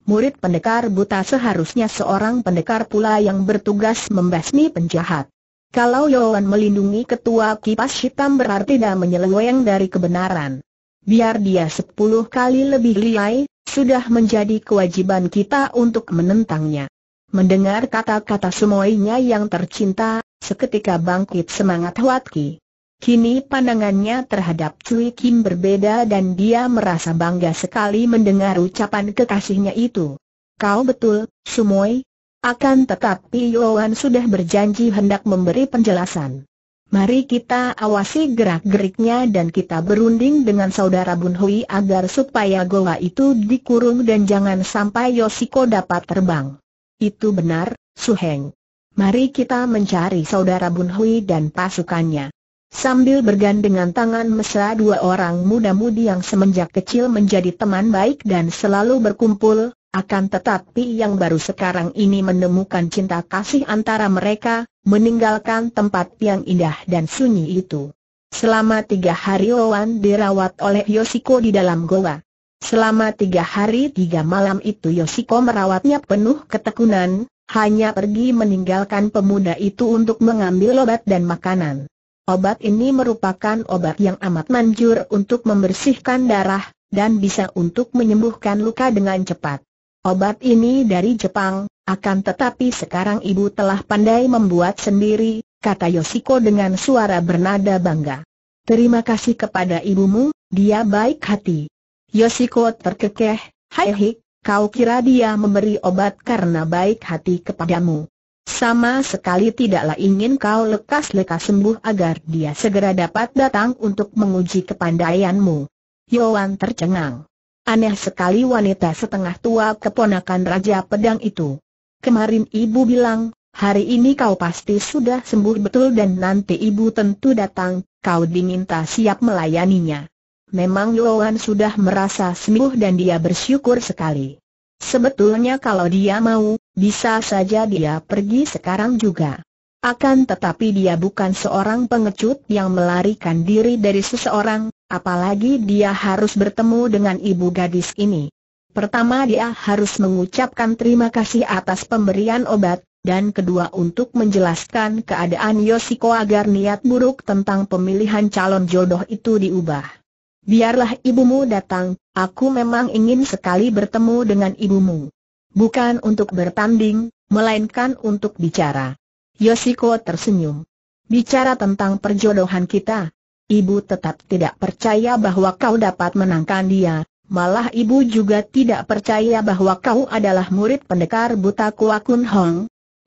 A: murid pendekar buta seharusnya seorang pendekar pula yang bertugas membasmi penjahat. Kalau Yohan melindungi ketua kipas hitam berarti dia menyeleweng dari kebenaran. Biar dia sepuluh kali lebih liai, sudah menjadi kewajiban kita untuk menentangnya. Mendengar kata-kata semuanya yang tercinta, seketika bangkit semangat Huatki. Kini pandangannya terhadap Cui Kim berbeda dan dia merasa bangga sekali mendengar ucapan kekasihnya itu. Kau betul, Sumoy. Akan tetapi Yoan sudah berjanji hendak memberi penjelasan. Mari kita awasi gerak-geriknya dan kita berunding dengan saudara Bun Hui agar supaya goa itu dikurung dan jangan sampai Yoshiko dapat terbang. Itu benar, Suheng. Mari kita mencari saudara Bun Hui dan pasukannya. Sambil bergandengan tangan mesra dua orang muda-mudi yang semenjak kecil menjadi teman baik dan selalu berkumpul, akan tetapi yang baru sekarang ini menemukan cinta kasih antara mereka, meninggalkan tempat yang indah dan sunyi itu. Selama tiga hari Owan dirawat oleh Yosiko di dalam goa. Selama tiga hari tiga malam itu Yosiko merawatnya penuh ketekunan, hanya pergi meninggalkan pemuda itu untuk mengambil obat dan makanan. Obat ini merupakan obat yang amat manjur untuk membersihkan darah, dan bisa untuk menyembuhkan luka dengan cepat. Obat ini dari Jepang, akan tetapi sekarang ibu telah pandai membuat sendiri, kata Yoshiko dengan suara bernada bangga. Terima kasih kepada ibumu, dia baik hati. Yoshiko terkekeh, hai hik, kau kira dia memberi obat karena baik hati kepadamu sama sekali tidaklah ingin kau lekas-lekas sembuh agar dia segera dapat datang untuk menguji kepandaianmu. Yoan tercengang. Aneh sekali wanita setengah tua keponakan Raja Pedang itu. Kemarin ibu bilang, hari ini kau pasti sudah sembuh betul dan nanti ibu tentu datang, kau diminta siap melayaninya. Memang Yoan sudah merasa sembuh dan dia bersyukur sekali. Sebetulnya kalau dia mau, bisa saja dia pergi sekarang juga. Akan tetapi dia bukan seorang pengecut yang melarikan diri dari seseorang, apalagi dia harus bertemu dengan ibu gadis ini. Pertama dia harus mengucapkan terima kasih atas pemberian obat, dan kedua untuk menjelaskan keadaan Yoshiko agar niat buruk tentang pemilihan calon jodoh itu diubah. Biarlah ibumu datang, aku memang ingin sekali bertemu dengan ibumu. Bukan untuk bertanding, melainkan untuk bicara. Yoshiko tersenyum. Bicara tentang perjodohan kita. Ibu tetap tidak percaya bahwa kau dapat menangkan dia, malah ibu juga tidak percaya bahwa kau adalah murid pendekar buta Kuakun Hong.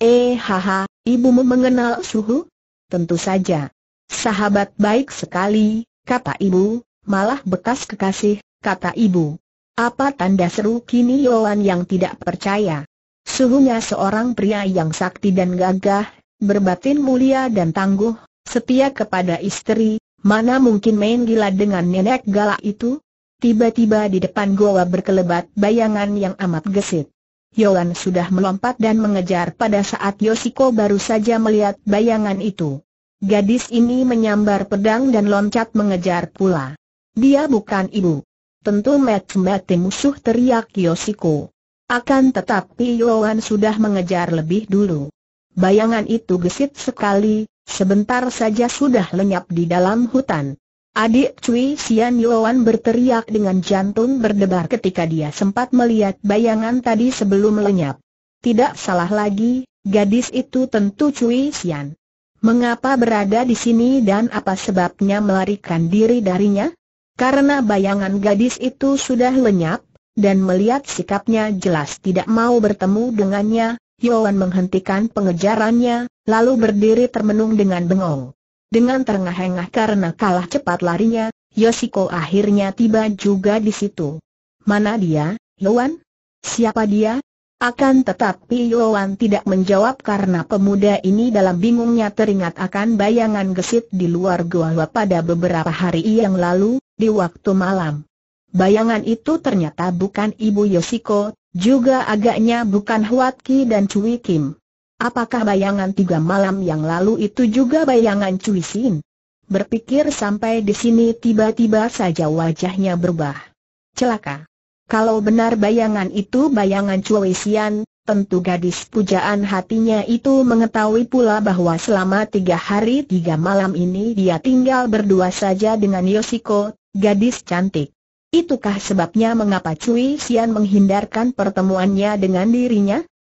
A: Eh haha, ibumu mengenal suhu? Tentu saja. Sahabat baik sekali, kata ibu, malah bekas kekasih, kata ibu. Apa tanda seru kini Yohan yang tidak percaya? Suhunya seorang pria yang sakti dan gagah, berbatin mulia dan tangguh, setia kepada istri, mana mungkin main gila dengan nenek galak itu? Tiba-tiba di depan goa berkelebat bayangan yang amat gesit. Yohan sudah melompat dan mengejar pada saat Yosiko baru saja melihat bayangan itu. Gadis ini menyambar pedang dan loncat mengejar pula. Dia bukan ibu. Tentu mati-mati musuh teriak Yosiko. Akan tetapi Yoan sudah mengejar lebih dulu. Bayangan itu gesit sekali, sebentar saja sudah lenyap di dalam hutan. Adik Cui Sian Yoan berteriak dengan jantung berdebar ketika dia sempat melihat bayangan tadi sebelum lenyap. Tidak salah lagi, gadis itu tentu Cui Sian. Mengapa berada di sini dan apa sebabnya melarikan diri darinya? Karena bayangan gadis itu sudah lenyap, dan melihat sikapnya jelas tidak mau bertemu dengannya, Yoan menghentikan pengejarannya, lalu berdiri termenung dengan bengong. Dengan terengah-engah karena kalah cepat larinya, Yoshiko akhirnya tiba juga di situ. Mana dia, Yohan? Siapa dia? Akan tetapi Yoan tidak menjawab karena pemuda ini dalam bingungnya teringat akan bayangan gesit di luar gua pada beberapa hari yang lalu, di waktu malam. Bayangan itu ternyata bukan Ibu Yosiko, juga agaknya bukan Huatki dan Cui Kim. Apakah bayangan tiga malam yang lalu itu juga bayangan Cui Sin? Berpikir sampai di sini tiba-tiba saja wajahnya berubah. Celaka. Kalau benar bayangan itu bayangan Cui Sin, Tentu gadis pujaan hatinya itu mengetahui pula bahwa selama tiga hari tiga malam ini dia tinggal berdua saja dengan Yosiko. Gadis cantik. Itukah sebabnya mengapa Cui Xian menghindarkan pertemuannya dengan dirinya?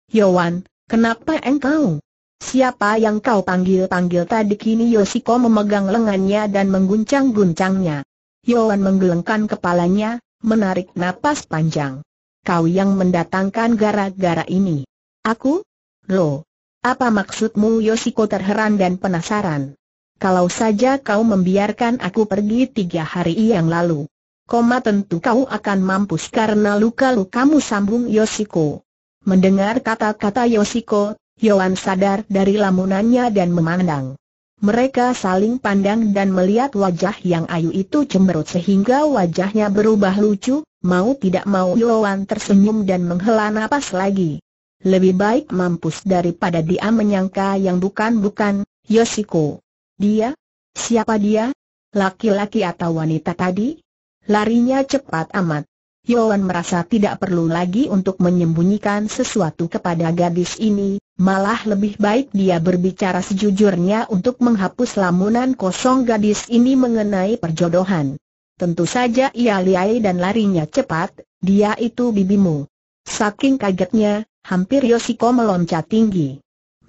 A: Yowan, kenapa engkau? Siapa yang kau panggil-panggil tadi kini Yosiko memegang lengannya dan mengguncang-guncangnya. Yowan menggelengkan kepalanya, menarik napas panjang. Kau yang mendatangkan gara-gara ini. Aku? Loh, apa maksudmu Yosiko terheran dan penasaran? Kalau saja kau membiarkan aku pergi tiga hari yang lalu. Koma tentu kau akan mampus karena luka-lukamu sambung Yosiko. Mendengar kata-kata Yosiko, Yohan sadar dari lamunannya dan memandang. Mereka saling pandang dan melihat wajah yang ayu itu cemberut sehingga wajahnya berubah lucu, mau tidak mau Yohan tersenyum dan menghela nafas lagi. Lebih baik mampus daripada dia menyangka yang bukan-bukan, Yosiko. Dia? Siapa dia? Laki-laki atau wanita tadi? Larinya cepat amat. Yoan merasa tidak perlu lagi untuk menyembunyikan sesuatu kepada gadis ini, malah lebih baik dia berbicara sejujurnya untuk menghapus lamunan kosong gadis ini mengenai perjodohan. Tentu saja ia liai dan larinya cepat, dia itu bibimu. Saking kagetnya, hampir Yosiko meloncat tinggi.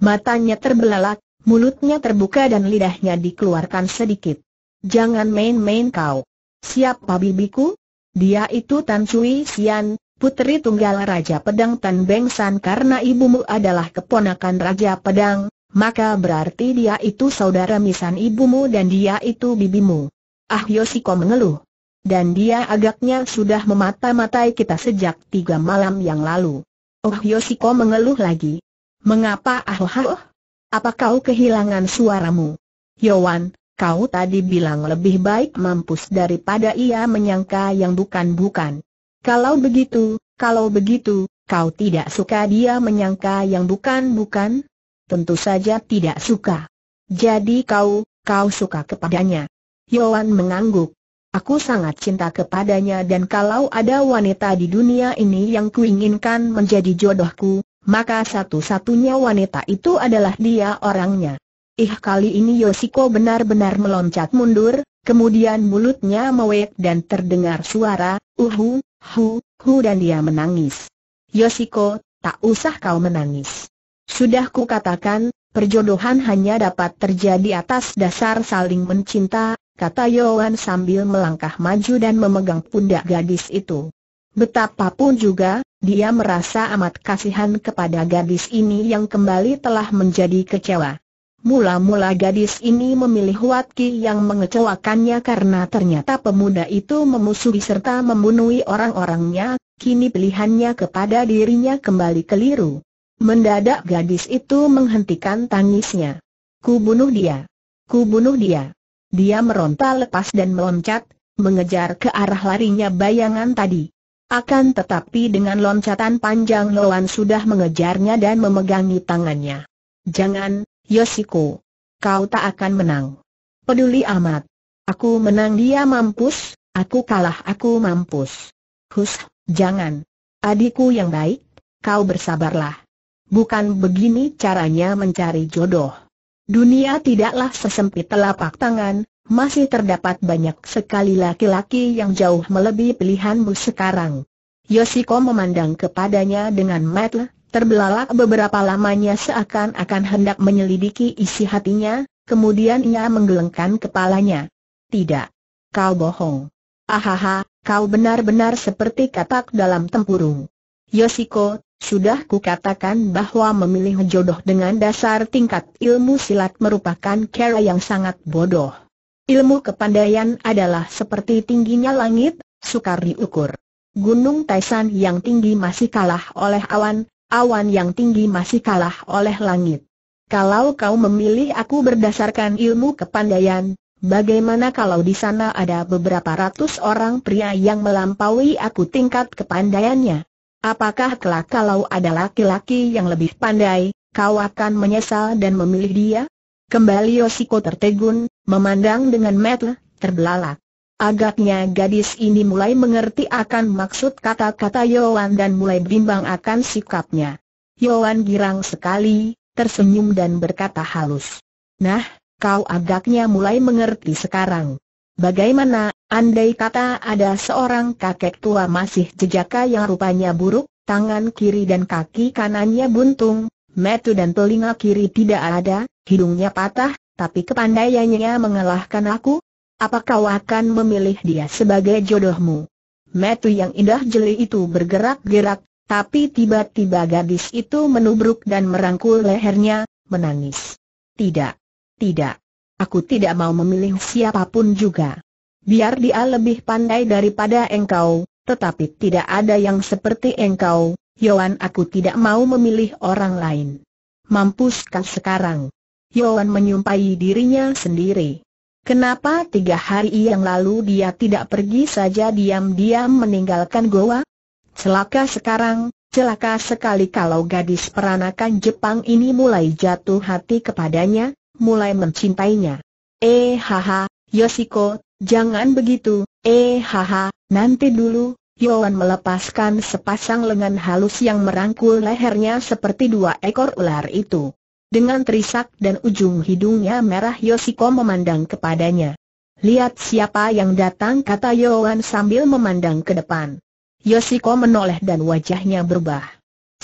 A: Matanya terbelalak, mulutnya terbuka dan lidahnya dikeluarkan sedikit. Jangan main-main kau. Siapa bibiku? Dia itu Tan Cui Sian, putri tunggal Raja Pedang Tan Beng San karena ibumu adalah keponakan Raja Pedang, maka berarti dia itu saudara misan ibumu dan dia itu bibimu. Ah Yosiko mengeluh. Dan dia agaknya sudah memata-matai kita sejak tiga malam yang lalu. Oh Yosiko mengeluh lagi. Mengapa ah oh, ah? Apa kau kehilangan suaramu? Yowan, kau tadi bilang lebih baik mampus daripada ia menyangka yang bukan-bukan. Kalau begitu, kalau begitu, kau tidak suka dia menyangka yang bukan-bukan? Tentu saja tidak suka. Jadi kau, kau suka kepadanya. Yowan mengangguk. Aku sangat cinta kepadanya dan kalau ada wanita di dunia ini yang kuinginkan menjadi jodohku, maka satu-satunya wanita itu adalah dia orangnya. Ih kali ini Yosiko benar-benar meloncat mundur, kemudian mulutnya mewek dan terdengar suara, uhu, hu, hu dan dia menangis. Yosiko, tak usah kau menangis. Sudah ku katakan, perjodohan hanya dapat terjadi atas dasar saling mencinta, kata Yohan sambil melangkah maju dan memegang pundak gadis itu. Betapapun juga, dia merasa amat kasihan kepada gadis ini yang kembali telah menjadi kecewa. Mula-mula gadis ini memilih Huat yang mengecewakannya karena ternyata pemuda itu memusuhi serta membunuhi orang-orangnya, kini pilihannya kepada dirinya kembali keliru. Mendadak gadis itu menghentikan tangisnya. Ku bunuh dia. Ku bunuh dia. Dia meronta lepas dan meloncat, mengejar ke arah larinya bayangan tadi. Akan tetapi dengan loncatan panjang Loan sudah mengejarnya dan memegangi tangannya. Jangan, Yoshiko. Kau tak akan menang. Peduli amat. Aku menang dia mampus, aku kalah aku mampus. Hus, jangan. Adikku yang baik, kau bersabarlah. Bukan begini caranya mencari jodoh. Dunia tidaklah sesempit telapak tangan, masih terdapat banyak sekali laki-laki yang jauh melebihi pilihanmu sekarang. Yoshiko memandang kepadanya dengan mata terbelalak beberapa lamanya seakan-akan hendak menyelidiki isi hatinya, kemudian ia menggelengkan kepalanya. Tidak. Kau bohong. Ahaha, kau benar-benar seperti katak dalam tempurung. Yoshiko, sudah kukatakan bahwa memilih jodoh dengan dasar tingkat ilmu silat merupakan cara yang sangat bodoh. Ilmu kepandaian adalah seperti tingginya langit, sukar diukur. Gunung Taisan yang tinggi masih kalah oleh awan, awan yang tinggi masih kalah oleh langit. Kalau kau memilih aku berdasarkan ilmu kepandaian, bagaimana kalau di sana ada beberapa ratus orang pria yang melampaui aku tingkat kepandaiannya? Apakah kelak kalau ada laki-laki yang lebih pandai, kau akan menyesal dan memilih dia? Kembali Yoshiko tertegun, Memandang dengan mata terbelalak. Agaknya gadis ini mulai mengerti akan maksud kata-kata Yoan dan mulai bimbang akan sikapnya. Yoan girang sekali, tersenyum dan berkata halus. Nah, kau agaknya mulai mengerti sekarang. Bagaimana, andai kata ada seorang kakek tua masih jejaka yang rupanya buruk, tangan kiri dan kaki kanannya buntung, metu dan telinga kiri tidak ada, hidungnya patah, tapi kepandaiannya mengalahkan aku? Apa kau akan memilih dia sebagai jodohmu? Metu yang indah jeli itu bergerak-gerak, tapi tiba-tiba gadis itu menubruk dan merangkul lehernya, menangis. Tidak, tidak. Aku tidak mau memilih siapapun juga. Biar dia lebih pandai daripada engkau, tetapi tidak ada yang seperti engkau, Yohan. aku tidak mau memilih orang lain. Mampuskan sekarang? Yohan menyumpahi dirinya sendiri. Kenapa tiga hari yang lalu dia tidak pergi saja diam-diam meninggalkan Goa? Celaka sekarang, celaka sekali kalau gadis peranakan Jepang ini mulai jatuh hati kepadanya, mulai mencintainya. Eh haha, Yoshiko, jangan begitu, eh haha, nanti dulu, Yohan melepaskan sepasang lengan halus yang merangkul lehernya seperti dua ekor ular itu. Dengan terisak dan ujung hidungnya merah Yosiko memandang kepadanya. Lihat siapa yang datang kata Yoan sambil memandang ke depan. Yosiko menoleh dan wajahnya berubah.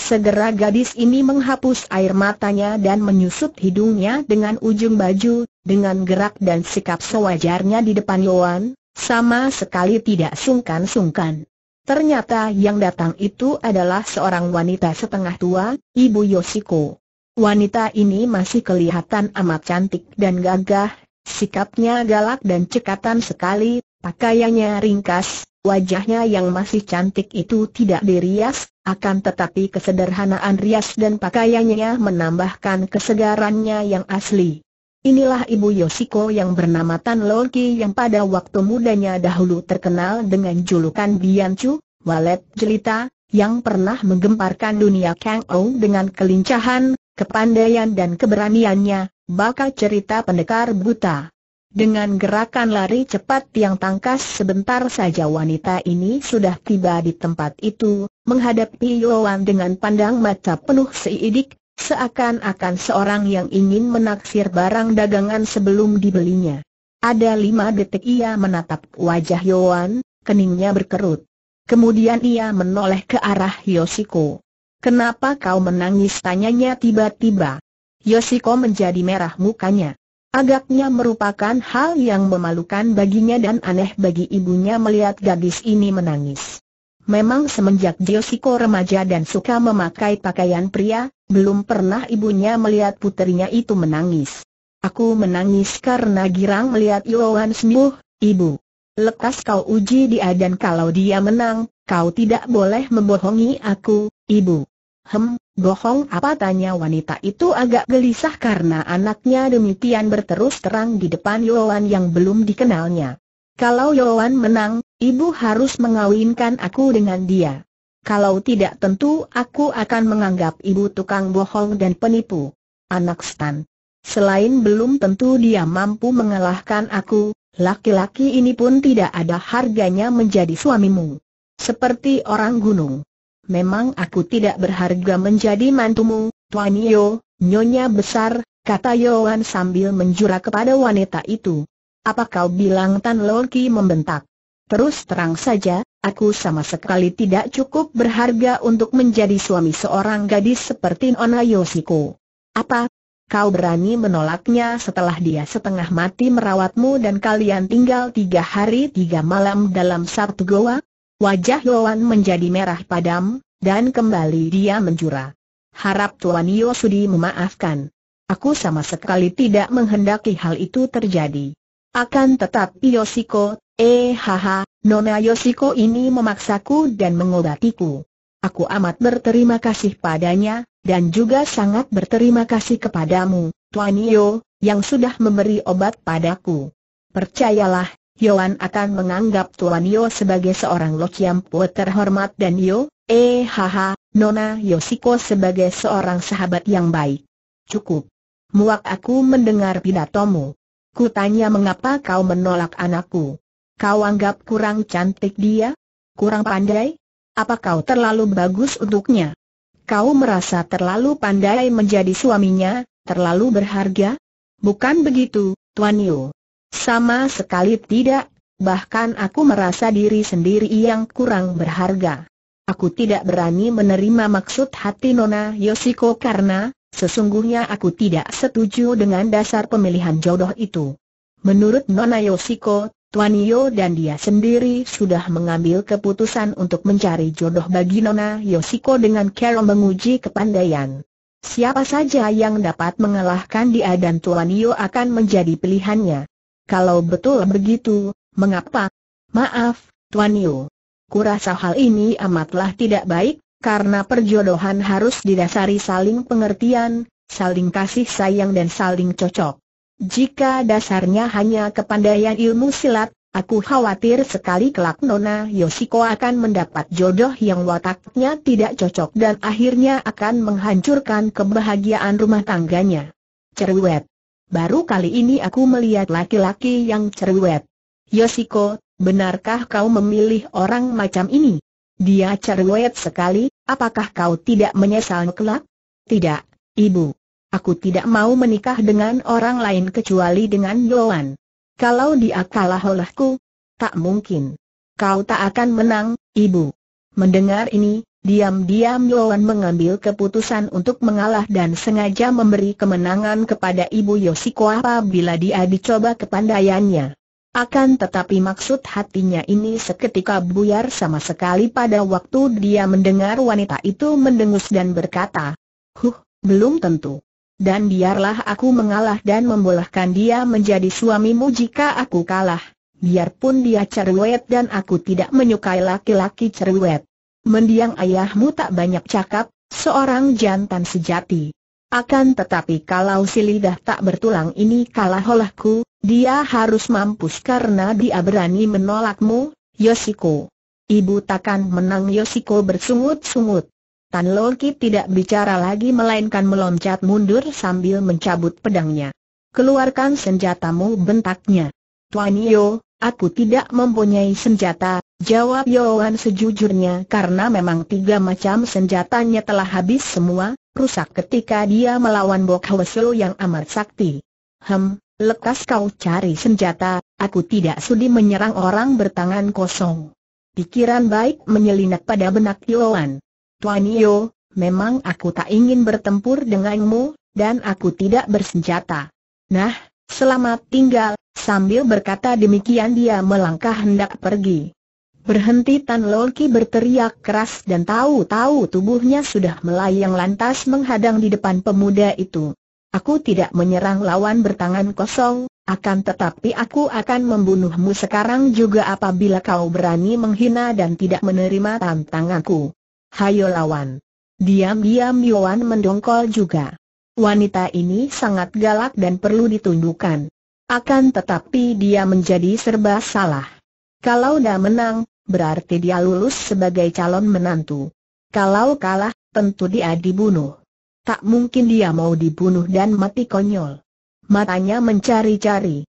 A: Segera gadis ini menghapus air matanya dan menyusup hidungnya dengan ujung baju, dengan gerak dan sikap sewajarnya di depan Yoan, sama sekali tidak sungkan-sungkan. Ternyata yang datang itu adalah seorang wanita setengah tua, Ibu Yosiko. Wanita ini masih kelihatan amat cantik dan gagah, sikapnya galak dan cekatan sekali, pakaiannya ringkas, wajahnya yang masih cantik itu tidak dirias, akan tetapi kesederhanaan rias dan pakaiannya menambahkan kesegarannya yang asli. Inilah ibu Yoshiko yang bernama Tan Loki yang pada waktu mudanya dahulu terkenal dengan julukan Bianchu, Walet Jelita, yang pernah menggemparkan dunia Kang Ou dengan kelincahan, kepandaian dan keberaniannya, bakal cerita pendekar buta. Dengan gerakan lari cepat yang tangkas sebentar saja wanita ini sudah tiba di tempat itu, menghadapi Yoan dengan pandang mata penuh seidik, seakan-akan seorang yang ingin menaksir barang dagangan sebelum dibelinya. Ada lima detik ia menatap wajah Yoan, keningnya berkerut. Kemudian ia menoleh ke arah Yoshiko. Kenapa kau menangis tanyanya tiba-tiba. Yoshiko menjadi merah mukanya. Agaknya merupakan hal yang memalukan baginya dan aneh bagi ibunya melihat gadis ini menangis. Memang semenjak Yoshiko remaja dan suka memakai pakaian pria, belum pernah ibunya melihat putrinya itu menangis. Aku menangis karena girang melihat Yohan sembuh, ibu. Lekas kau uji dia dan kalau dia menang, kau tidak boleh membohongi aku, ibu. Hem, bohong apa tanya wanita itu agak gelisah karena anaknya demikian berterus terang di depan Yoan yang belum dikenalnya. Kalau Yoan menang, ibu harus mengawinkan aku dengan dia. Kalau tidak tentu aku akan menganggap ibu tukang bohong dan penipu. Anak Stan. Selain belum tentu dia mampu mengalahkan aku, laki-laki ini pun tidak ada harganya menjadi suamimu. Seperti orang gunung memang aku tidak berharga menjadi mantumu, Tuan Yeo, nyonya besar, kata Yohan sambil menjura kepada wanita itu. Apa kau bilang Tan Loki membentak? Terus terang saja, aku sama sekali tidak cukup berharga untuk menjadi suami seorang gadis seperti Nona Yosiko. Apa? Kau berani menolaknya setelah dia setengah mati merawatmu dan kalian tinggal tiga hari tiga malam dalam satu goa? Wajah Yuan menjadi merah padam, dan kembali dia menjura. Harap Tuan Yosudi memaafkan. Aku sama sekali tidak menghendaki hal itu terjadi. Akan tetap Yosiko, eh haha, Nona Yosiko ini memaksaku dan mengobatiku. Aku amat berterima kasih padanya, dan juga sangat berterima kasih kepadamu, Tuan Yo, yang sudah memberi obat padaku. Percayalah, Yohan akan menganggap Tuan Yo sebagai seorang Lo Kiam Po terhormat dan Yo, eh haha, Nona Yosiko sebagai seorang sahabat yang baik. Cukup. Muak aku mendengar pidatomu. Ku tanya mengapa kau menolak anakku. Kau anggap kurang cantik dia? Kurang pandai? Apa kau terlalu bagus untuknya? Kau merasa terlalu pandai menjadi suaminya, terlalu berharga? Bukan begitu, Tuan Yo. Sama sekali tidak, bahkan aku merasa diri sendiri yang kurang berharga. Aku tidak berani menerima maksud hati Nona Yoshiko karena, sesungguhnya aku tidak setuju dengan dasar pemilihan jodoh itu. Menurut Nona Yoshiko, Tuan Yo dan dia sendiri sudah mengambil keputusan untuk mencari jodoh bagi Nona Yoshiko dengan cara menguji kepandaian. Siapa saja yang dapat mengalahkan dia dan Tuan Yo akan menjadi pilihannya. Kalau betul begitu, mengapa? Maaf, Tuan Yu. Kurasa hal ini amatlah tidak baik, karena perjodohan harus didasari saling pengertian, saling kasih sayang dan saling cocok. Jika dasarnya hanya kepandaian ilmu silat, Aku khawatir sekali kelak Nona Yoshiko akan mendapat jodoh yang wataknya tidak cocok dan akhirnya akan menghancurkan kebahagiaan rumah tangganya. Cerwet. Baru kali ini aku melihat laki-laki yang cerewet. Yosiko, benarkah kau memilih orang macam ini? Dia cerewet sekali, apakah kau tidak menyesal kelak? Tidak, ibu. Aku tidak mau menikah dengan orang lain kecuali dengan Yohan. Kalau dia kalah olehku, tak mungkin. Kau tak akan menang, ibu. Mendengar ini, Diam-diam Yohan mengambil keputusan untuk mengalah dan sengaja memberi kemenangan kepada Ibu Yosiko apabila dia dicoba kepandaiannya. Akan tetapi maksud hatinya ini seketika buyar sama sekali pada waktu dia mendengar wanita itu mendengus dan berkata, Huh, belum tentu. Dan biarlah aku mengalah dan membolehkan dia menjadi suamimu jika aku kalah. Biarpun dia cerewet dan aku tidak menyukai laki-laki cerewet mendiang ayahmu tak banyak cakap, seorang jantan sejati. Akan tetapi kalau si lidah tak bertulang ini kalah olehku, dia harus mampus karena dia berani menolakmu, Yosiko. Ibu takkan menang Yosiko bersungut-sungut. Tan Loki tidak bicara lagi melainkan meloncat mundur sambil mencabut pedangnya. Keluarkan senjatamu bentaknya. Tuan Yo, aku tidak mempunyai senjata, Jawab Yoan sejujurnya karena memang tiga macam senjatanya telah habis semua, rusak ketika dia melawan Bok Hwasyo yang amat sakti. Hem, lekas kau cari senjata, aku tidak sudi menyerang orang bertangan kosong. Pikiran baik menyelinap pada benak Yoan. Tuan Yo, memang aku tak ingin bertempur denganmu, dan aku tidak bersenjata. Nah, selamat tinggal, sambil berkata demikian dia melangkah hendak pergi. Berhenti Tan Lolki berteriak keras dan tahu-tahu tubuhnya sudah melayang lantas menghadang di depan pemuda itu. Aku tidak menyerang lawan bertangan kosong, akan tetapi aku akan membunuhmu sekarang juga apabila kau berani menghina dan tidak menerima tantanganku. Hayo lawan. Diam-diam Yuan mendongkol juga. Wanita ini sangat galak dan perlu ditundukkan. Akan tetapi dia menjadi serba salah. Kalau dah menang, berarti dia lulus sebagai calon menantu. Kalau kalah, tentu dia dibunuh. Tak mungkin dia mau dibunuh dan mati konyol. Matanya mencari-cari.